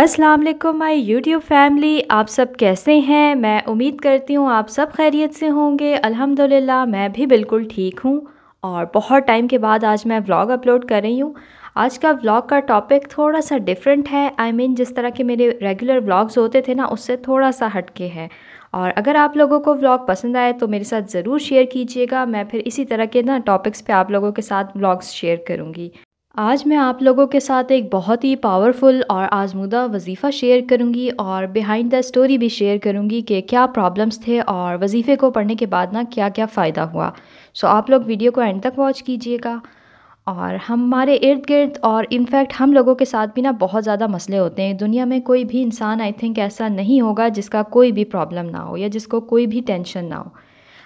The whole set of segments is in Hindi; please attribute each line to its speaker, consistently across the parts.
Speaker 1: अस्सलाम वालेकुम माय यूट्यूब फैमिली आप सब कैसे हैं मैं उम्मीद करती हूँ आप सब खैरियत से होंगे अल्हम्दुलिल्लाह मैं भी बिल्कुल ठीक हूँ और बहुत टाइम के बाद आज मैं व्लॉग अपलोड कर रही हूँ आज का व्लॉग का टॉपिक थोड़ा सा डिफरेंट है आई I मीन mean, जिस तरह के मेरे रेगुलर व्लॉग्स होते थे ना उससे थोड़ा सा हटके हैं और अगर आप लोगों को व्लॉग पसंद आए तो मेरे साथ ज़रूर शेयर कीजिएगा मैं फिर इसी तरह के ना टॉपिक्स पे आप लोगों के साथ व्लॉग्स शेयर करूँगी आज मैं आप लोगों के साथ एक बहुत ही पावरफुल और आजमूदा वजीफ़ा शेयर करूंगी और बिहाइंड द स्टोरी भी शेयर करूंगी कि क्या प्रॉब्लम्स थे और वजीफ़े को पढ़ने के बाद ना क्या क्या फ़ायदा हुआ सो आप लोग वीडियो को एंड तक वॉच कीजिएगा और हमारे इर्द गिर्द और इनफैक्ट हम लोगों के साथ भी ना बहुत ज़्यादा मसले होते हैं दुनिया में कोई भी इंसान आई थिंक ऐसा नहीं होगा जिसका कोई भी प्रॉब्लम ना हो या जिसको कोई भी टेंशन ना हो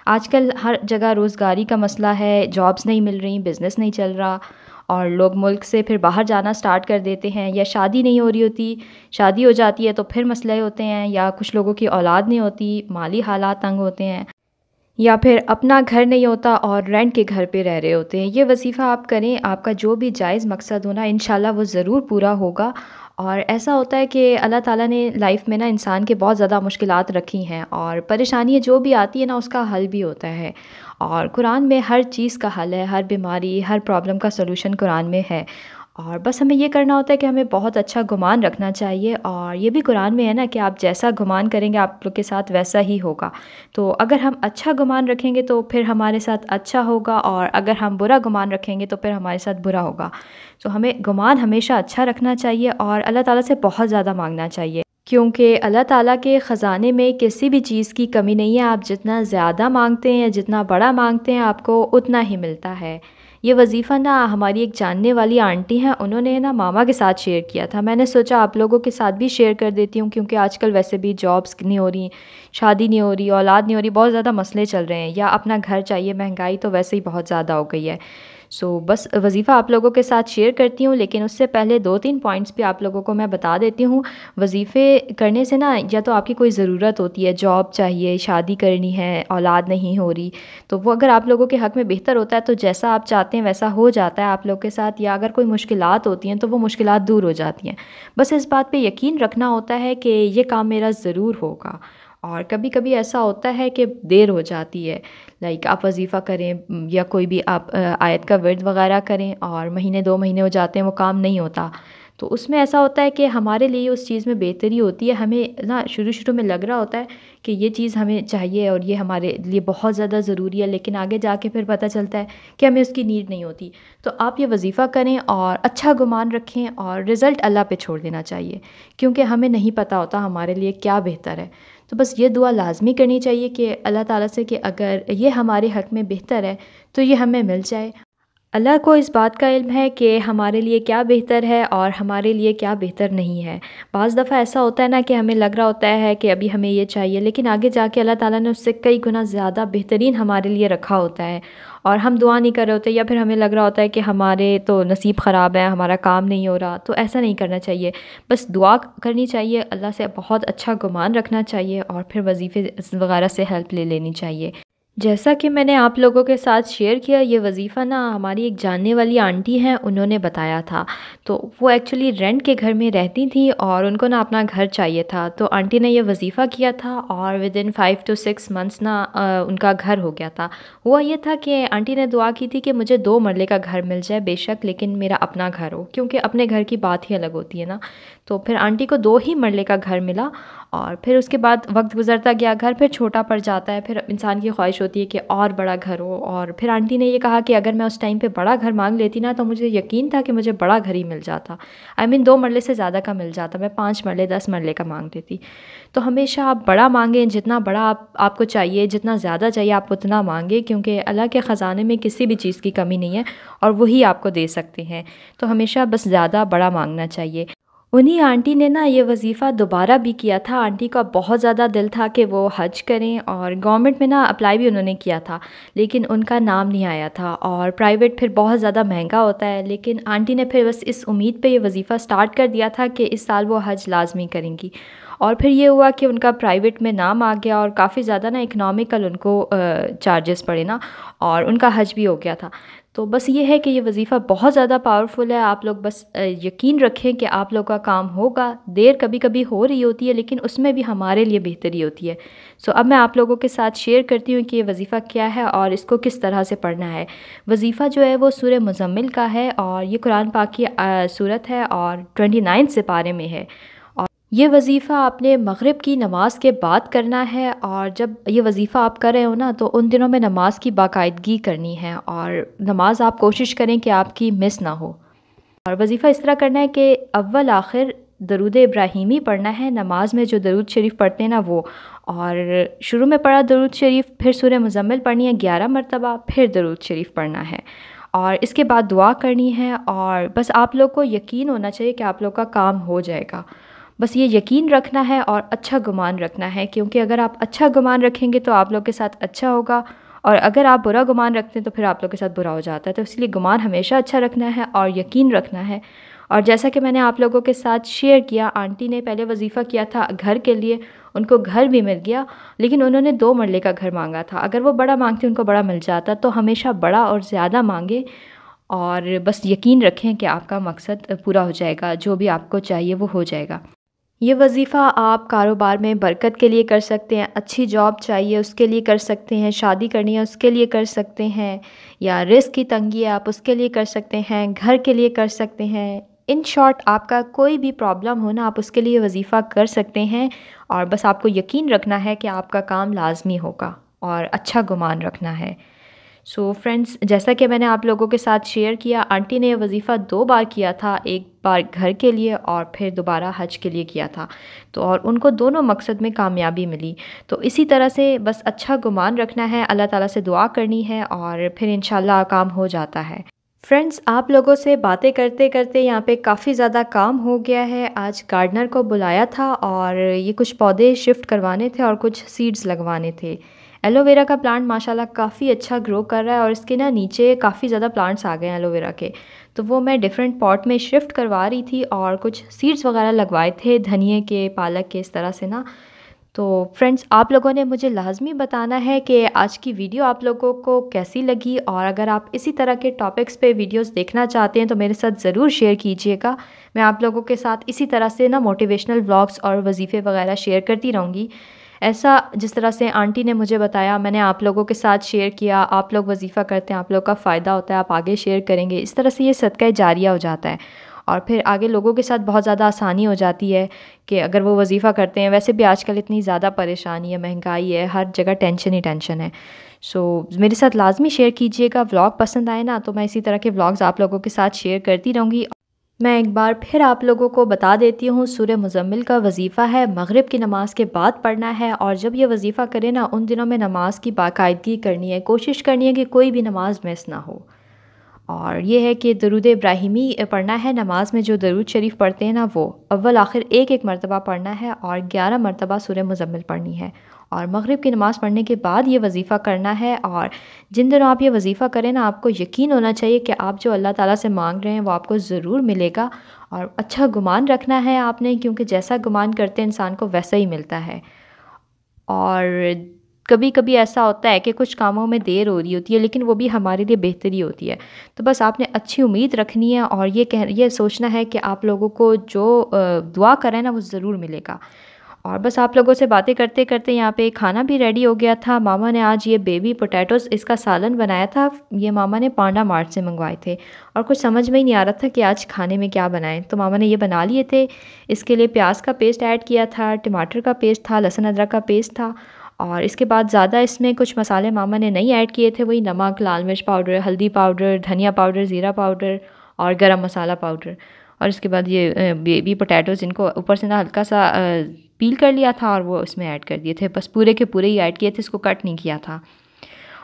Speaker 1: आजकल हर जगह रोज़गारी का मसला है जॉब्स नहीं मिल रही बिज़नेस नहीं चल रहा और लोग मुल्क से फिर बाहर जाना स्टार्ट कर देते हैं या शादी नहीं हो रही होती शादी हो जाती है तो फिर मसले होते हैं या कुछ लोगों की औलाद नहीं होती माली हालात तंग होते हैं या फिर अपना घर नहीं होता और रेंट के घर पे रह रहे होते हैं ये वसीफ़ा आप करें आपका जो भी जायज़ मकसद होना इन वो ज़रूर पूरा होगा और ऐसा होता है कि अल्लाह ताला ने लाइफ में ना इंसान के बहुत ज़्यादा मुश्किल रखी हैं और परेशानियाँ जो भी आती है ना उसका हल भी होता है और कुरान में हर चीज़ का हल है हर बीमारी हर प्रॉब्लम का सलूशन कुरान में है और बस हमें यह करना होता है कि हमें बहुत अच्छा गुमान रखना चाहिए और ये भी कुरान में है ना कि आप जैसा गुमान करेंगे आप लोग के साथ वैसा ही होगा तो अगर हम अच्छा गुमान रखेंगे तो फिर हमारे साथ अच्छा होगा और अगर हम बुरा गुमान रखेंगे तो फिर हमारे साथ बुरा होगा तो हमें गुमान हमेशा अच्छा रखना चाहिए और अल्लाह ताला से बहुत ज़्यादा मांगना चाहिए क्योंकि अल्लाह ताला के ख़ज़ाने में किसी भी चीज़ की कमी नहीं है आप जितना ज़्यादा मांगते हैं या जितना बड़ा मांगते हैं आपको उतना ही मिलता है ये वजीफ़ा ना हमारी एक जानने वाली आंटी हैं उन्होंने ना मामा के साथ शेयर किया था मैंने सोचा आप लोगों के साथ भी शेयर कर देती हूँ क्योंकि आजकल वैसे भी जॉब्स नहीं हो रही शादी नहीं हो रही औलाद नहीं हो रही बहुत ज़्यादा मसले चल रहे हैं या अपना घर चाहिए महंगाई तो वैसे ही बहुत ज़्यादा हो गई है सो so, बस वजीफ़ा आप लोगों के साथ शेयर करती हूँ लेकिन उससे पहले दो तीन पॉइंट्स भी आप लोगों को मैं बता देती हूँ वजीफ़े करने से ना या तो आपकी कोई ज़रूरत होती है जॉब चाहिए शादी करनी है औलाद नहीं हो रही तो वो अगर आप लोगों के हक़ में बेहतर होता है तो जैसा आप चाहते हैं वैसा हो जाता है आप लोग के साथ या अगर कोई मुश्किल होती हैं तो वो मुश्किल दूर हो जाती हैं बस इस बात पर यकीन रखना होता है कि ये काम मेरा ज़रूर होगा और कभी कभी ऐसा होता है कि देर हो जाती है लाइक आप वजीफ़ा करें या कोई भी आप आयत का वर्द वगैरह करें और महीने दो महीने हो जाते हैं वो काम नहीं होता तो उसमें ऐसा होता है कि हमारे लिए उस चीज़ में बेहतरी होती है हमें ना शुरू शुरू में लग रहा होता है कि ये चीज़ हमें चाहिए और ये हमारे लिए बहुत ज़्यादा ज़रूरी है लेकिन आगे जाके फिर पता चलता है कि हमें उसकी नीड नहीं होती तो आप ये वजीफ़ा करें और अच्छा गुमान रखें और रिज़ल्ट अल्लाह पे छोड़ देना चाहिए क्योंकि हमें नहीं पता होता हमारे लिए क्या बेहतर है तो बस ये दुआ लाजमी करनी चाहिए कि अल्लाह ताला से कि अगर ये हमारे हक़ में बेहतर है तो ये हमें मिल जाए अल्लाह को इस बात का इल्म है कि हमारे लिए क्या बेहतर है और हमारे लिए क्या बेहतर नहीं है बज़ दफ़ा ऐसा होता है ना कि हमें लग रहा होता है कि अभी हमें ये चाहिए लेकिन आगे जाके अल्लाह ताला ने उससे कई गुना ज़्यादा बेहतरीन हमारे लिए रखा होता है और हम दुआ नहीं कर रहे होते या फिर हमें लग रहा होता है कि हमारे तो नसीब ख़राब है हमारा काम नहीं हो रहा तो ऐसा नहीं करना चाहिए बस दुआ करनी चाहिए अल्लाह से बहुत अच्छा गुमान रखना चाहिए और फिर वजीफ़े वगैरह से हेल्प ले लेनी चाहिए जैसा कि मैंने आप लोगों के साथ शेयर किया ये वजीफ़ा ना हमारी एक जानने वाली आंटी हैं उन्होंने बताया था तो वो एक्चुअली रेंट के घर में रहती थी और उनको ना अपना घर चाहिए था तो आंटी ने ये वजीफ़ा किया था और within five to six months ना आ, उनका घर हो गया था हुआ ये था कि आंटी ने दुआ की थी कि मुझे दो मरले का घर मिल जाए बेशक लेकिन मेरा अपना घर हो क्योंकि अपने घर की बात ही अलग होती है ना तो फिर आंटी को दो ही मरले का घर मिला और फिर उसके बाद वक्त गुजरता गया घर फिर छोटा पड़ जाता है फिर इंसान की ख्वाहिश होती है कि और बड़ा घर हो और फिर आंटी ने ये कहा कि अगर मैं उस टाइम पे बड़ा घर मांग लेती ना तो मुझे यकीन था कि मुझे बड़ा घर ही मिल जाता आई I मीन mean, दो मरले से ज़्यादा का मिल जाता मैं पाँच मरले दस मरले का मांग देती तो हमेशा आप बड़ा मांगें जितना बड़ा आप आपको चाहिए जितना ज़्यादा चाहिए आप उतना मांगें क्योंकि अल्लाह के ख़जाने में किसी भी चीज़ की कमी नहीं है और वही आपको दे सकते हैं तो हमेशा बस ज़्यादा बड़ा मांगना चाहिए उन्हीं आंटी ने ना ये वजीफ़ा दोबारा भी किया था आंटी का बहुत ज़्यादा दिल था कि वो हज करें और गवर्नमेंट में ना अप्लाई भी उन्होंने किया था लेकिन उनका नाम नहीं आया था और प्राइवेट फिर बहुत ज़्यादा महंगा होता है लेकिन आंटी ने फिर बस इस उम्मीद पे ये वजीफ़ा स्टार्ट कर दिया था कि इस साल वो हज लाजमी करेंगी और फिर ये हुआ कि उनका प्राइवेट में नाम आ गया और काफ़ी ज़्यादा ना इकनॉमिकल उनको चार्जेस पड़े ना और उनका हज भी हो गया था तो बस ये है कि ये वजीफ़ा बहुत ज़्यादा पावरफुल है आप लोग बस यकीन रखें कि आप लोग का काम होगा देर कभी कभी हो रही होती है लेकिन उसमें भी हमारे लिए बेहतरी होती है सो अब मैं आप लोगों के साथ शेयर करती हूँ कि ये वजीफ़ा क्या है और इसको किस तरह से पढ़ना है वजीफ़ा जो है वो सूर मुजम्मिल का है और ये कुरान पाकि की सूरत है और ट्वेंटी से पारे में है ये वजीफ़ा आपने मगरिब की नमाज़ के बाद करना है और जब ये वजीफ़ा आप कर रहे हो ना तो उन दिनों में नमाज़ की बाकायदगी करनी है और नमाज़ आप कोशिश करें कि आपकी मिस ना हो और वजीफ़ा इस तरह करना है कि अव्वल आखिर दरुद इब्राहिमी पढ़ना है नमाज में जो दरुद शरीफ पढ़ते हैं ना वो और शुरू में पढ़ा दरुद शरीफ फिर सूर्य मुजम्मिल पढ़नी है ग्यारह मरतबा फिर दरुद शरीफ पढ़ना है और इसके बाद दुआ करनी है और बस आप लोग को यकीन होना चाहिए कि आप लोग का काम हो जाएगा बस ये यकीन रखना है और अच्छा गुमान रखना है क्योंकि अगर आप अच्छा गुमान रखेंगे तो आप लोग के साथ अच्छा होगा और अगर आप बुरा गुमान रखते हैं तो फिर आप लोग के साथ बुरा हो जाता है तो इसलिए गुमान हमेशा अच्छा रखना है और यकीन रखना है और जैसा कि मैंने आप लोगों के साथ शेयर किया आंटी ने पहले वजीफ़ा किया था घर के लिए उनको घर भी मिल गया लेकिन उन्होंने दो मरले का घर मांगा था अगर वो बड़ा मांगते उनको बड़ा मिल जाता तो हमेशा बड़ा और ज़्यादा मांगे और बस यकीन रखें कि आपका मकसद पूरा हो जाएगा जो भी आपको चाहिए वो हो जाएगा ये वजीफ़ा आप कारोबार में बरकत के लिए कर सकते हैं अच्छी जॉब चाहिए उसके लिए कर सकते हैं शादी करनी है उसके लिए कर सकते हैं या रिस्क की तंगी है आप उसके लिए कर सकते हैं घर के लिए कर सकते हैं इन शॉर्ट आपका कोई भी प्रॉब्लम हो ना आप उसके लिए वजीफ़ा कर सकते हैं और बस आपको यकीन रखना है कि आपका काम लाजमी होगा और अच्छा गुमान रखना है सो so, फ्रेंड्स जैसा कि मैंने आप लोगों के साथ शेयर किया आंटी ने यह वजीफ़ा दो बार किया था एक बार घर के लिए और फिर दोबारा हज के लिए किया था तो और उनको दोनों मकसद में कामयाबी मिली तो इसी तरह से बस अच्छा गुमान रखना है अल्लाह ताला से दुआ करनी है और फिर इन काम हो जाता है फ्रेंड्स आप लोगों से बातें करते करते यहाँ पे काफ़ी ज़्यादा काम हो गया है आज गार्डनर को बुलाया था और ये कुछ पौधे शिफ्ट करवाने थे और कुछ सीड्स लगवाने थे एलोवेरा का प्लांट माशाल्लाह काफ़ी अच्छा ग्रो कर रहा है और इसके ना नीचे काफ़ी ज़्यादा प्लांट्स आ गए हैं एलोवेरा के तो वो मैं डिफरेंट पॉट में शिफ्ट करवा रही थी और कुछ सीड्स वगैरह लगवाए थे धनिए के पालक के इस तरह से ना तो फ्रेंड्स आप लोगों ने मुझे लाजमी बताना है कि आज की वीडियो आप लोगों को कैसी लगी और अगर आप इसी तरह के टॉपिक्स पे वीडियोस देखना चाहते हैं तो मेरे साथ ज़रूर शेयर कीजिएगा मैं आप लोगों के साथ इसी तरह से ना मोटिवेशनल व्लॉग्स और वजीफ़े वगैरह शेयर करती रहूँगी ऐसा जिस तरह से आंटी ने मुझे बताया मैंने आप लोगों के साथ शेयर किया आप लोग वजीफ़ा करते हैं आप लोग का फ़ायदा होता है आप आगे शेयर करेंगे इस तरह से ये सदका जारिया हो जाता है और फिर आगे लोगों के साथ बहुत ज़्यादा आसानी हो जाती है कि अगर वो वजीफ़ा करते हैं वैसे भी आजकल इतनी ज़्यादा परेशानी है महंगाई है हर जगह टेंशन ही टेंशन है सो so, मेरे साथ लाजमी शेयर कीजिएगा व्लॉग पसंद आए ना तो मैं इसी तरह के व्लॉग्स आप लोगों के साथ शेयर करती रहूँगी मैं एक बार फिर आप लोगों को बता देती हूँ सूर्य मुजम्मिल का वजीफ़ा है मगरिब की नमाज़ के बाद पढ़ना है और जब यह वजीफ़ा करें ना उन दिनों में नमाज़ की बाकायदगी करनी है कोशिश करनी है कि कोई भी नमाज़ मिस ना हो और ये है कि दरुद इब्राहिमी पढ़ना है नमाज में जो दरुद शरीफ पढ़ते हैं ना वो अव्वल आखिर एक एक मरतबा पढ़ना है और ग्यारह मरतबा सुर मुजम्मिल पढ़नी है और मगरिब की नमाज़ पढ़ने के बाद ये वजीफ़ा करना है और जिन दिनों आप ये वजीफ़ा करें ना आपको यकीन होना चाहिए कि आप जो अल्लाह ताला से मांग रहे हैं वो आपको ज़रूर मिलेगा और अच्छा गुमान रखना है आपने क्योंकि जैसा गुमान करते इंसान को वैसा ही मिलता है और कभी कभी ऐसा होता है कि कुछ कामों में देर हो रही होती है लेकिन वो भी हमारे लिए बेहतरी होती है तो बस आपने अच्छी उम्मीद रखनी है और ये कह ये सोचना है कि आप लोगों को जो दुआ करें ना वो ज़रूर मिलेगा और बस आप लोगों से बातें करते करते यहाँ पे खाना भी रेडी हो गया था मामा ने आज ये बेबी पोटैटोस इसका सालन बनाया था ये मामा ने पांडा मार्ट से मंगवाए थे और कुछ समझ में ही नहीं आ रहा था कि आज खाने में क्या बनाएं तो मामा ने ये बना लिए थे इसके लिए प्याज का पेस्ट ऐड किया था टमाटर का पेस्ट था लहसुन अदरक का पेस्ट था और इसके बाद ज़्यादा इसमें कुछ मसाले मामा ने नहीं ऐड किए थे वही नमक लाल मिर्च पाउडर हल्दी पाउडर धनिया पाउडर ज़ीरा पाउडर और गरम मसाला पाउडर और इसके बाद ये बेबी पोटैटोज़ इनको ऊपर से ना हल्का सा पील कर लिया था और वो उसमें ऐड कर दिए थे बस पूरे के पूरे ही ऐड किए थे इसको कट नहीं किया था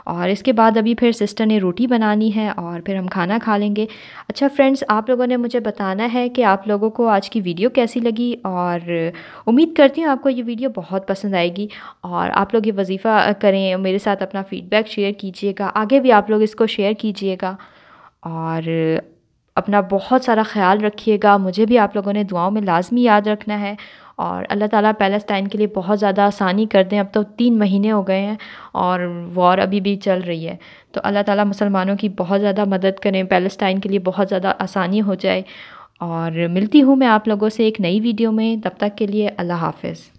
Speaker 1: और इसके बाद अभी फिर सिस्टर ने रोटी बनानी है और फिर हम खाना खा लेंगे अच्छा फ्रेंड्स आप लोगों ने मुझे बताना है कि आप लोगों को आज की वीडियो कैसी लगी और उम्मीद करती हूँ आपको ये वीडियो बहुत पसंद आएगी और आप लोग ये वजीफ़ा करें मेरे साथ अपना फ़ीडबैक शेयर कीजिएगा आगे भी आप लोग इसको शेयर कीजिएगा और अपना बहुत सारा ख्याल रखिएगा मुझे भी आप लोगों ने दुआओं में लाजमी याद रखना है और अल्लाह ताला पैलेस्टाइन के लिए बहुत ज़्यादा आसानी कर दें अब तो तीन महीने हो गए हैं और वॉर अभी भी चल रही है तो अल्लाह ताला मुसलमानों की बहुत ज़्यादा मदद करें पैलेस्टाइन के लिए बहुत ज़्यादा आसानी हो जाए और मिलती हूँ मैं आप लोगों से एक नई वीडियो में तब तक के लिए अल्लाह हाफ़